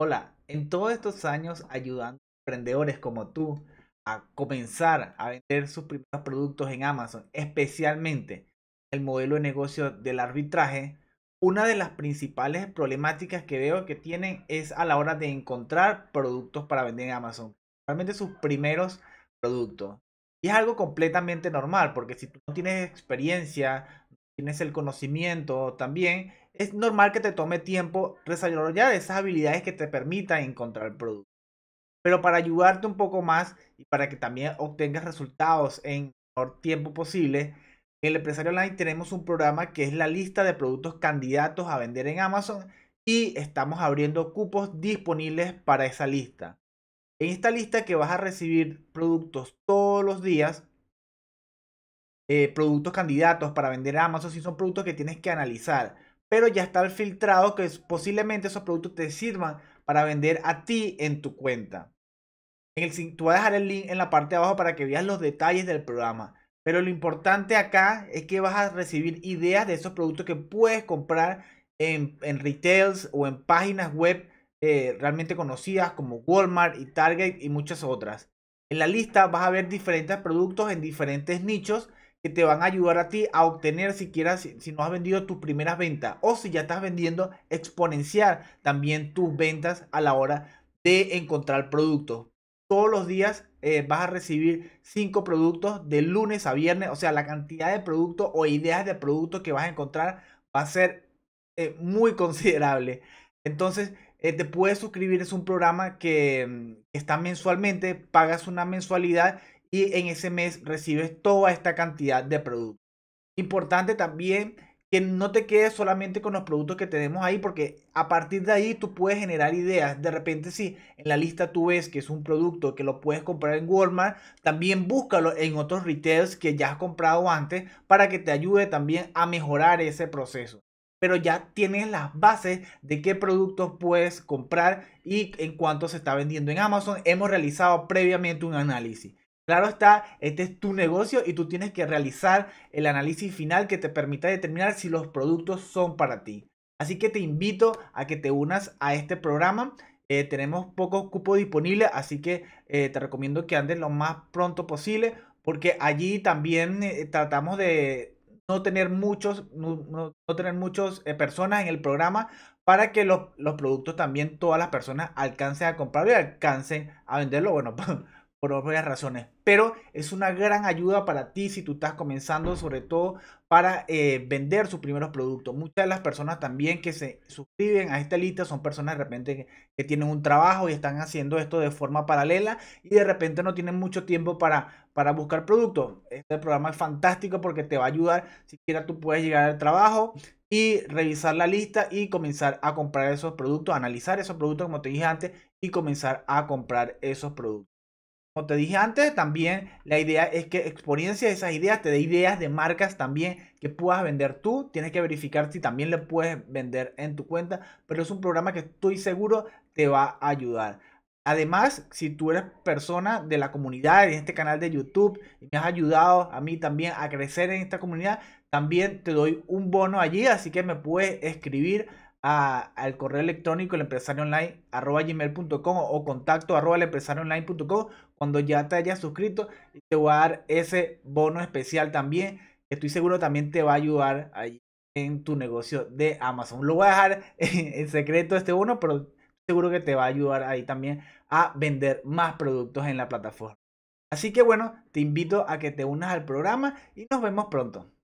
Hola, en todos estos años ayudando a emprendedores como tú a comenzar a vender sus primeros productos en Amazon, especialmente el modelo de negocio del arbitraje, una de las principales problemáticas que veo que tienen es a la hora de encontrar productos para vender en Amazon, realmente sus primeros productos. Y es algo completamente normal, porque si tú no tienes experiencia, tienes el conocimiento también, es normal que te tome tiempo desarrollar esas habilidades que te permitan encontrar productos. Pero para ayudarte un poco más y para que también obtengas resultados en menor tiempo posible, en el Empresario Online tenemos un programa que es la lista de productos candidatos a vender en Amazon y estamos abriendo cupos disponibles para esa lista. En esta lista que vas a recibir productos todos los días, eh, productos candidatos para vender a Amazon, si son productos que tienes que analizar pero ya el filtrado que posiblemente esos productos te sirvan para vender a ti en tu cuenta. En el, tú vas a dejar el link en la parte de abajo para que veas los detalles del programa. Pero lo importante acá es que vas a recibir ideas de esos productos que puedes comprar en, en retails o en páginas web eh, realmente conocidas como Walmart y Target y muchas otras. En la lista vas a ver diferentes productos en diferentes nichos que te van a ayudar a ti a obtener siquiera si, si no has vendido tus primeras ventas o si ya estás vendiendo, exponenciar también tus ventas a la hora de encontrar productos. Todos los días eh, vas a recibir cinco productos de lunes a viernes, o sea, la cantidad de productos o ideas de productos que vas a encontrar va a ser eh, muy considerable. Entonces, eh, te puedes suscribir, es un programa que, mm, que está mensualmente, pagas una mensualidad y en ese mes recibes toda esta cantidad de productos. Importante también que no te quedes solamente con los productos que tenemos ahí, porque a partir de ahí tú puedes generar ideas. De repente, si en la lista tú ves que es un producto que lo puedes comprar en Walmart, también búscalo en otros retails que ya has comprado antes para que te ayude también a mejorar ese proceso. Pero ya tienes las bases de qué productos puedes comprar y en cuánto se está vendiendo en Amazon. Hemos realizado previamente un análisis. Claro está, este es tu negocio y tú tienes que realizar el análisis final que te permita determinar si los productos son para ti. Así que te invito a que te unas a este programa. Eh, tenemos pocos cupos disponibles, así que eh, te recomiendo que andes lo más pronto posible, porque allí también eh, tratamos de no tener muchos, no, tener muchas personas en el programa para que los, los productos también todas las personas alcancen a comprarlo y alcancen a venderlo. Bueno, por obvias razones. Pero es una gran ayuda para ti si tú estás comenzando, sobre todo para eh, vender sus primeros productos. Muchas de las personas también que se suscriben a esta lista son personas de repente que, tienen un trabajo y están haciendo esto de forma paralela y de repente no tienen mucho tiempo para, para buscar productos. Este programa es fantástico porque te va a ayudar. Siquiera tú puedes llegar al trabajo, y revisar la lista y comenzar a comprar esos productos, analizar esos productos como te dije antes y comenzar a comprar esos productos te dije antes, también la idea es que experiencia esas ideas te dé ideas de marcas también que puedas vender tú. Tienes que verificar si también le puedes vender en tu cuenta, pero es un programa que estoy seguro te va a ayudar. Además, si tú eres persona de la comunidad, en este canal de YouTube, y me has ayudado a mí también a crecer en esta comunidad, también te doy un bono allí, así que me puedes escribir al correo electrónico el empresario online arroba gmail.com o contacto arroba el empresario online.com cuando ya te hayas suscrito te voy a dar ese bono especial también estoy seguro también te va a ayudar ahí en tu negocio de Amazon lo voy a dejar en secreto este bono pero seguro que te va a ayudar ahí también a vender más productos en la plataforma así que bueno te invito a que te unas al programa y nos vemos pronto